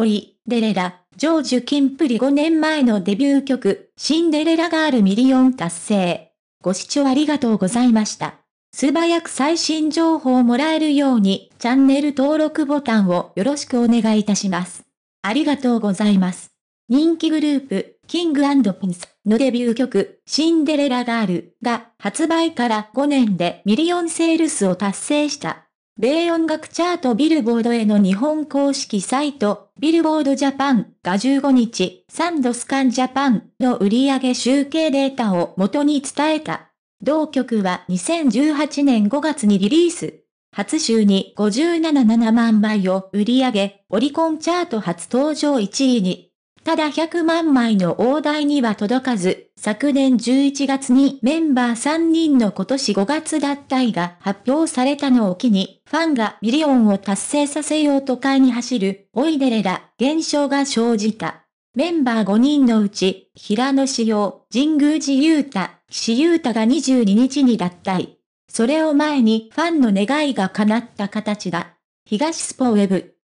オリ・デレラ、ジョージュ・キンプリ5年前のデビュー曲、シンデレラガールミリオン達成。ご視聴ありがとうございました。素早く最新情報をもらえるように、チャンネル登録ボタンをよろしくお願いいたします。ありがとうございます。人気グループ、キングピンスのデビュー曲、シンデレラガールが発売から5年でミリオンセールスを達成した。米音楽チャートビルボードへの日本公式サイト、ビルボードジャパンが15日、サンドスカンジャパンの売上集計データを元に伝えた。同曲は2018年5月にリリース。初週に577万枚を売り上げ、オリコンチャート初登場1位に。ただ100万枚の大台には届かず、昨年11月にメンバー3人の今年5月脱退が発表されたのを機に、ファンがミリオンを達成させようと買いに走る、おいでれら、現象が生じた。メンバー5人のうち、平野志陽、神宮寺雄太、岸優太が22日に脱退。それを前にファンの願いが叶った形だ。東スポウェブ